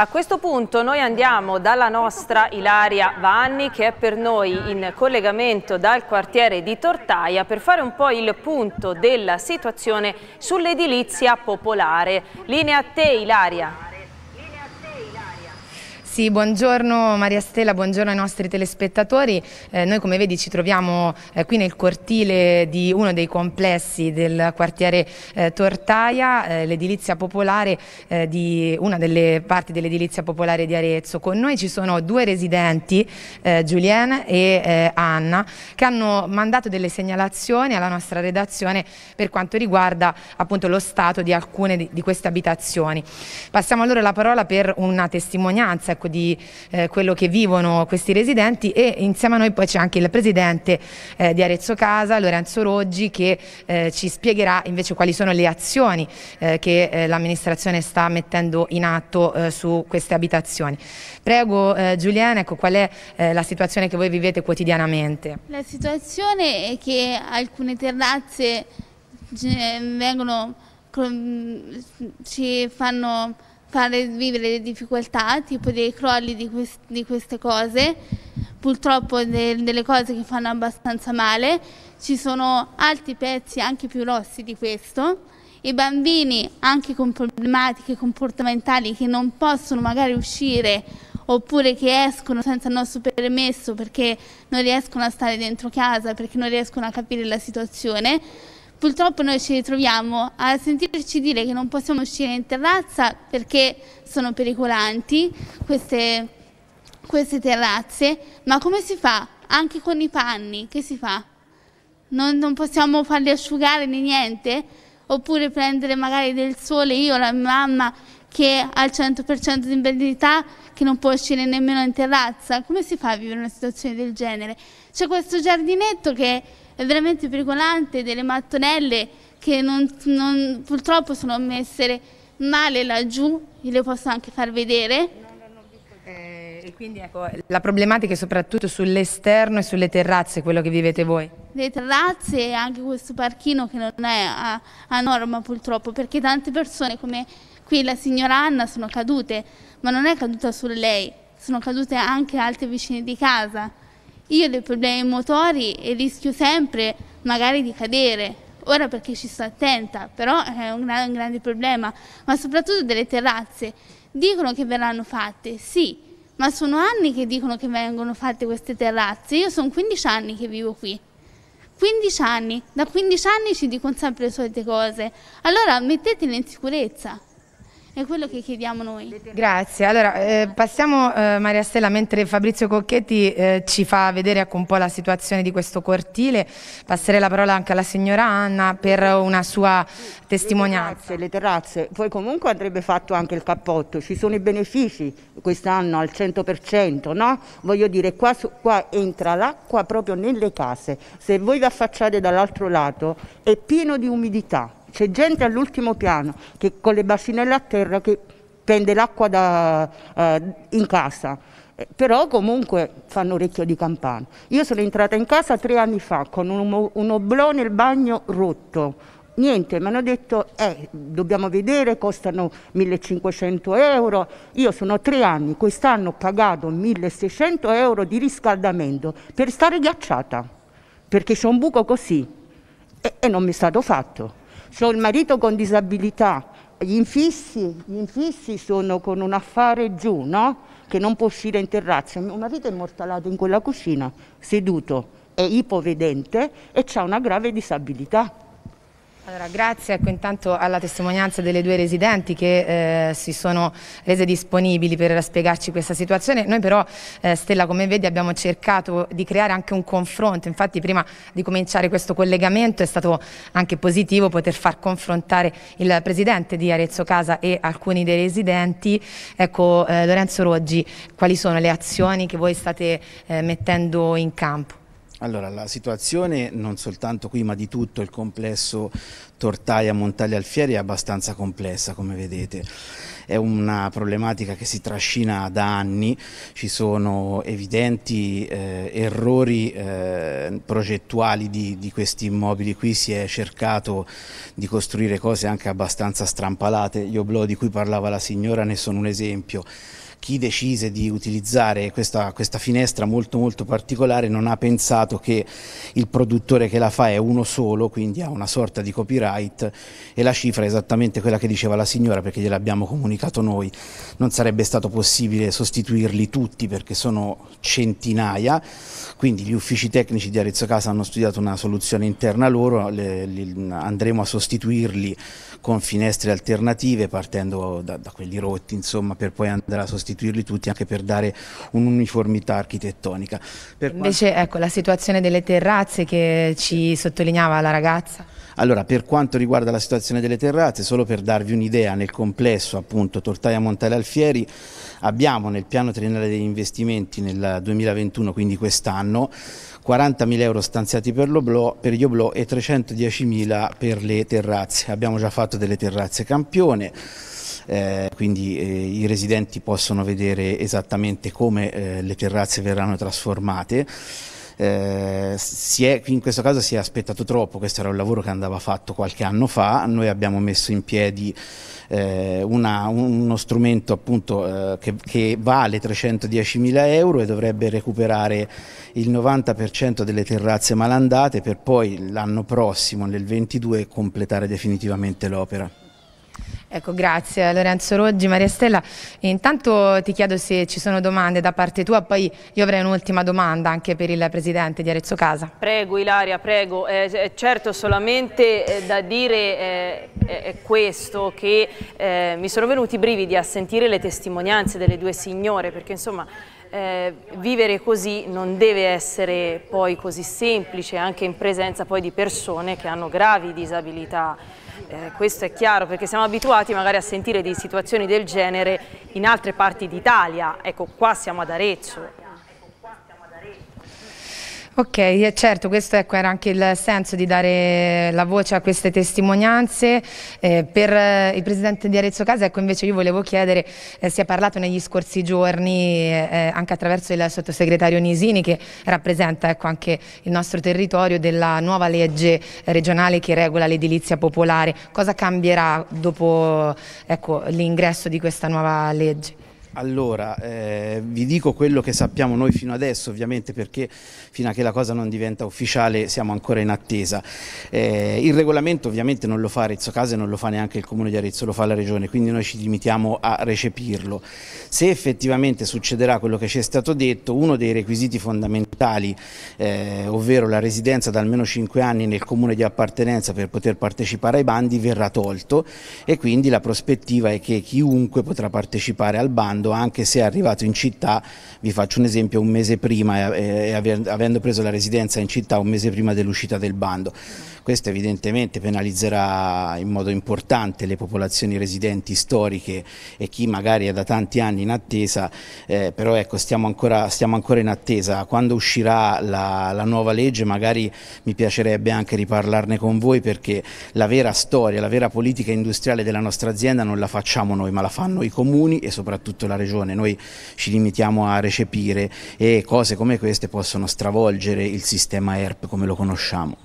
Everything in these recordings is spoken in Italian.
A questo punto noi andiamo dalla nostra Ilaria Vanni che è per noi in collegamento dal quartiere di Tortaia per fare un po' il punto della situazione sull'edilizia popolare. Linea a te Ilaria. Sì, buongiorno Maria Stella, buongiorno ai nostri telespettatori. Eh, noi come vedi ci troviamo eh, qui nel cortile di uno dei complessi del quartiere eh, Tortaia, eh, l'edilizia popolare eh, di una delle parti dell'edilizia popolare di Arezzo. Con noi ci sono due residenti, Giuliana eh, e Anna, che hanno mandato delle segnalazioni alla nostra redazione per quanto riguarda appunto lo stato di alcune di, di queste abitazioni. Passiamo allora la parola per una testimonianza, ecco, ecco, di eh, quello che vivono questi residenti e insieme a noi poi c'è anche il presidente eh, di Arezzo Casa, Lorenzo Roggi, che eh, ci spiegherà invece quali sono le azioni eh, che eh, l'amministrazione sta mettendo in atto eh, su queste abitazioni. Prego Giuliana, ecco, qual è la situazione che voi vivete quotidianamente? La situazione è che alcune terrazze vengono ci mm, fanno fare vivere le difficoltà, tipo dei crolli di, quest di queste cose, purtroppo de delle cose che fanno abbastanza male, ci sono altri pezzi anche più rossi di questo, i bambini anche con problematiche comportamentali che non possono magari uscire oppure che escono senza il nostro permesso perché non riescono a stare dentro casa, perché non riescono a capire la situazione Purtroppo noi ci ritroviamo a sentirci dire che non possiamo uscire in terrazza perché sono pericolanti queste, queste terrazze, ma come si fa? Anche con i panni, che si fa? Non, non, possiamo farli asciugare né niente? Oppure prendere magari del sole, io, la mia mamma che ha il 100% di invalidità, che non può uscire nemmeno in terrazza? Come si fa a vivere una situazione del genere? C'è questo giardinetto che è veramente pericolante, delle mattonelle che non, non, purtroppo sono messe male laggiù, io le posso anche far vedere. Eh, e quindi ecco, la problematica è soprattutto sull'esterno e sulle terrazze, quello che vivete voi. Le terrazze e anche questo parchino che non è a, a, norma purtroppo, perché tante persone come qui la signora Anna sono cadute, ma non è caduta su lei, sono cadute anche altre vicine di casa. Io ho dei problemi motori e rischio sempre magari di cadere. Ora perché ci sto attenta, però è un, un grande problema. Ma soprattutto delle terrazze. Dicono che verranno fatte, sì, ma sono anni che dicono che vengono fatte queste terrazze. Io sono 15 anni che vivo qui. 15 anni, da 15 anni ci dicono sempre le solite cose. Allora mettetele in sicurezza. È quello che chiediamo noi. Grazie. Allora, eh, passiamo eh, Maria Stella, mentre Fabrizio Cocchetti eh, ci fa vedere un po' la situazione di questo cortile, passerei la parola anche alla signora Anna per una sua testimonianza. Le terrazze, le terrazze. poi comunque andrebbe fatto anche il cappotto, ci sono i benefici quest'anno al 100%, no? Voglio dire, qua, su, qua entra l'acqua proprio nelle case, se voi vi affacciate dall'altro lato è pieno di umidità c'è gente all'ultimo piano che con le bacinelle a terra che prende l'acqua da, eh, in casa, eh, però comunque fanno orecchio di campana. Io sono entrata in casa tre anni fa con un, un oblone il bagno rotto, niente, mi hanno detto eh, dobbiamo vedere, costano 1500 euro, io sono tre anni, quest'anno ho pagato 1600 euro di riscaldamento per stare ghiacciata, perché c'è un buco così e, e non mi è stato fatto ho il marito con disabilità, gli infissi, gli infissi, sono con un affare giù, no? Che non può uscire in terrazza. Mio marito è mortalato in quella cucina, seduto, è ipovedente e ha una grave disabilità. Allora, grazie ecco, intanto alla testimonianza delle due residenti che eh, si sono rese disponibili per spiegarci questa situazione. Noi però, eh, Stella, come vedi abbiamo cercato di creare anche un confronto, infatti prima di cominciare questo collegamento è stato anche positivo poter far confrontare il presidente di Arezzo Casa e alcuni dei residenti. Ecco, eh, Lorenzo Roggi, quali sono le azioni che voi state eh, mettendo in campo? Allora, la situazione non soltanto qui ma di tutto il complesso Tortaia Montaglia Alfieri è abbastanza complessa come vedete. È una problematica che si trascina da anni, ci sono evidenti eh, errori eh, progettuali di, di, questi immobili qui, si è cercato di costruire cose anche abbastanza strampalate, gli oblò di cui parlava la signora ne sono un esempio chi decise di utilizzare questa, questa finestra molto molto particolare non ha pensato che il produttore che la fa è uno solo, quindi ha una sorta di copyright e la cifra è esattamente quella che diceva la signora perché gliel'abbiamo comunicato noi. Non sarebbe stato possibile sostituirli tutti perché sono centinaia, quindi gli uffici tecnici di Arezzo Casa hanno studiato una soluzione interna loro, le, le, andremo a sostituirli con finestre alternative partendo da, da quelli rotti insomma per poi andare a sostituirli sostituirli tutti anche per dare un'uniformità architettonica. Per Invece quanto... ecco la situazione delle terrazze che ci sottolineava la ragazza. Allora, per quanto riguarda la situazione delle terrazze, solo per darvi un'idea, nel complesso appunto Tortaia Montale Alfieri abbiamo nel piano triennale degli investimenti nel 2021, quindi quest'anno, 40.000 euro stanziati per, per gli oblò e 310.000 per le terrazze. Abbiamo già fatto delle terrazze campione eh, quindi eh, i residenti possono vedere esattamente come eh, le terrazze verranno trasformate. Eh, è, in questo caso si è aspettato troppo, questo era un lavoro che andava fatto qualche anno fa, noi abbiamo messo in piedi eh, una, uno strumento appunto, eh, che, che, vale 310.000 euro e dovrebbe recuperare il 90% delle terrazze malandate per poi l'anno prossimo, nel 2022, completare definitivamente l'opera. Ecco, grazie Lorenzo Roggi, Maria Stella. Intanto ti chiedo se ci sono domande da parte tua, poi io avrei un'ultima domanda anche per il Presidente di Arezzo Casa. Prego Ilaria, prego. Eh, eh certo, solamente eh, da dire eh, è questo, che eh, mi sono venuti i brividi a sentire le testimonianze delle due signore, perché insomma... Eh, vivere così non deve essere poi così semplice anche in presenza poi di persone che hanno gravi disabilità. Eh, questo è chiaro perché siamo abituati magari a sentire di situazioni del genere in altre parti d'Italia, ecco qua siamo ad Arezzo, Ok, eh, certo, questo ecco, era anche il senso di dare la voce a queste testimonianze. Eh, per eh, il Presidente di Arezzo Casa, ecco invece io volevo chiedere, eh, si è parlato negli scorsi giorni eh, eh, anche attraverso il sottosegretario Nisini che rappresenta ecco, anche il nostro territorio della nuova legge regionale che regola l'edilizia popolare. Cosa cambierà dopo ecco, l'ingresso di questa nuova legge? Allora, eh, vi dico quello che sappiamo noi fino adesso, ovviamente perché fino a che la cosa non diventa ufficiale siamo ancora in attesa. Eh, il regolamento ovviamente non lo fa Arezzo Case, non lo fa neanche il Comune di Arezzo, lo fa la Regione, quindi noi ci limitiamo a recepirlo. Se effettivamente succederà quello che ci è stato detto, uno dei requisiti fondamentali, eh, ovvero la residenza da almeno 5 anni nel Comune di appartenenza per poter partecipare ai bandi, verrà tolto e quindi la prospettiva è che chiunque potrà partecipare al bando quando anche se è arrivato in città, vi faccio un esempio, un mese prima eh, e, avendo preso la residenza in città un mese prima dell'uscita del bando. Questo evidentemente penalizzerà in modo importante le popolazioni residenti storiche e chi magari è da tanti anni in attesa, eh, però ecco stiamo ancora, stiamo ancora, in attesa. Quando uscirà la, la nuova legge magari mi piacerebbe anche riparlarne con voi perché la vera storia, la vera politica industriale della nostra azienda non la facciamo noi ma la fanno i comuni e soprattutto la regione, noi ci limitiamo a recepire e cose come queste possono stravolgere il sistema ERP come lo conosciamo.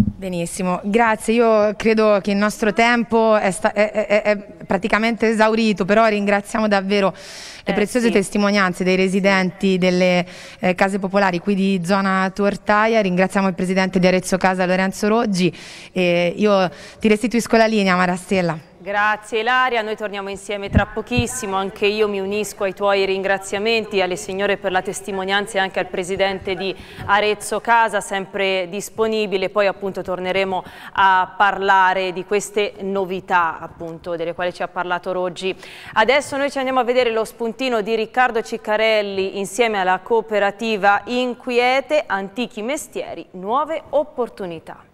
Benissimo, grazie. Io credo che il nostro tempo è, è, è, è praticamente esaurito, però ringraziamo davvero le eh, preziose sì. testimonianze dei residenti delle eh, case popolari qui di zona Tortaia. Ringraziamo il presidente di Arezzo Casa Lorenzo Roggi. E io ti restituisco la linea, Marastella. Grazie Ilaria, noi torniamo insieme tra pochissimo, anche io mi unisco ai tuoi ringraziamenti, alle signore per la testimonianza e anche al presidente di Arezzo Casa, sempre disponibile, poi appunto torneremo a parlare di queste novità appunto delle quali ci ha parlato Roggi. Adesso noi ci andiamo a vedere lo spuntino di Riccardo Ciccarelli insieme alla cooperativa Inquiete, antichi mestieri, nuove opportunità.